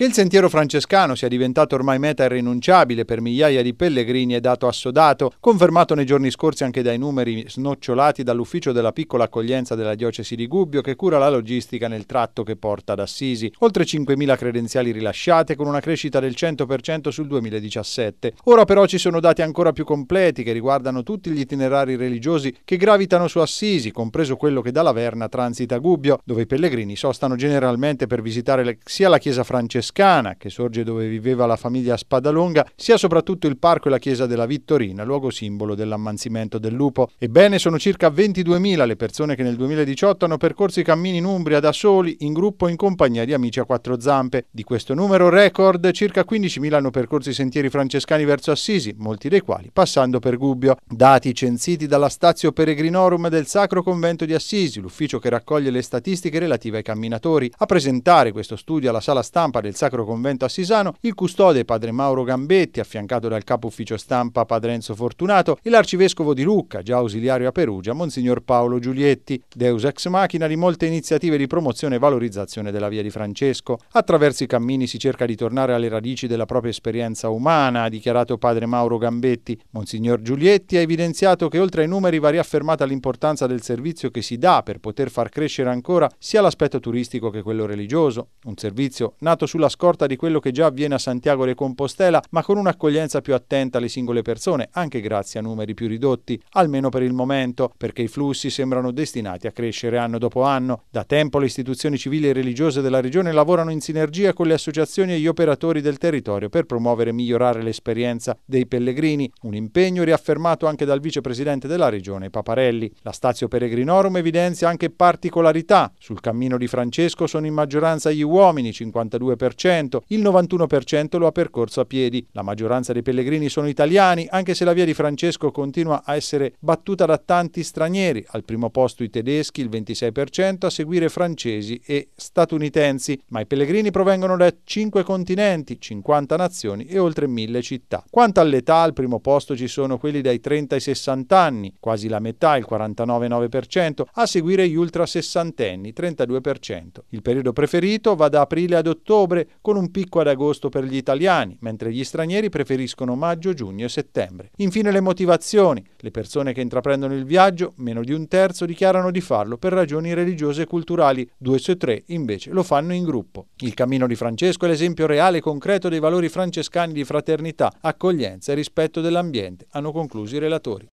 Che il sentiero francescano sia diventato ormai meta irrinunciabile per migliaia di pellegrini è dato assodato, confermato nei giorni scorsi anche dai numeri snocciolati dall'ufficio della piccola accoglienza della diocesi di Gubbio che cura la logistica nel tratto che porta ad Assisi. Oltre 5.000 credenziali rilasciate con una crescita del 100% sul 2017. Ora però ci sono dati ancora più completi che riguardano tutti gli itinerari religiosi che gravitano su Assisi, compreso quello che dalla Verna transita Gubbio, dove i pellegrini sostano generalmente per visitare sia la chiesa francescana Toscana, che sorge dove viveva la famiglia Spadalonga, sia soprattutto il parco e la chiesa della Vittorina, luogo simbolo dell'ammanzimento del lupo. Ebbene, sono circa 22.000 le persone che nel 2018 hanno percorso i cammini in Umbria da soli, in gruppo o in compagnia di amici a quattro zampe. Di questo numero record, circa 15.000 hanno percorso i sentieri francescani verso Assisi, molti dei quali passando per Gubbio. Dati censiti dalla Stazio Peregrinorum del Sacro Convento di Assisi, l'ufficio che raccoglie le statistiche relative ai camminatori. A presentare questo studio alla sala stampa del Sacro Convento Assisano, il custode padre Mauro Gambetti, affiancato dal capo ufficio stampa padre Enzo Fortunato, e l'arcivescovo di Lucca, già ausiliario a Perugia, Monsignor Paolo Giulietti, deus ex machina di molte iniziative di promozione e valorizzazione della via di Francesco. Attraverso i cammini si cerca di tornare alle radici della propria esperienza umana, ha dichiarato padre Mauro Gambetti. Monsignor Giulietti ha evidenziato che oltre ai numeri va riaffermata l'importanza del servizio che si dà per poter far crescere ancora sia l'aspetto turistico che quello religioso, un servizio nato sulla sulla scorta di quello che già avviene a Santiago de Compostela, ma con un'accoglienza più attenta alle singole persone, anche grazie a numeri più ridotti, almeno per il momento, perché i flussi sembrano destinati a crescere anno dopo anno. Da tempo le istituzioni civili e religiose della regione lavorano in sinergia con le associazioni e gli operatori del territorio per promuovere e migliorare l'esperienza dei pellegrini, un impegno riaffermato anche dal vicepresidente della regione Paparelli. La Stazio Peregrinorum evidenzia anche particolarità. Sul cammino di Francesco sono in maggioranza gli uomini, 52%, 40%, il 91% lo ha percorso a piedi. La maggioranza dei pellegrini sono italiani, anche se la via di Francesco continua a essere battuta da tanti stranieri, al primo posto i tedeschi, il 26%, a seguire francesi e statunitensi, ma i pellegrini provengono da 5 continenti, 50 nazioni e oltre 1000 città. Quanto all'età, al primo posto ci sono quelli dai 30 ai 60 anni, quasi la metà, il 49,9%, a seguire gli ultra sessantenni, 32%. Il periodo preferito va da aprile ad ottobre, ottobre, con un picco ad agosto per gli italiani, mentre gli stranieri preferiscono maggio, giugno e settembre. Infine le motivazioni. Le persone che intraprendono il viaggio, meno di un terzo, dichiarano di farlo per ragioni religiose e culturali, due su tre invece lo fanno in gruppo. Il cammino di Francesco è l'esempio reale e concreto dei valori francescani di fraternità, accoglienza e rispetto dell'ambiente, hanno concluso i relatori.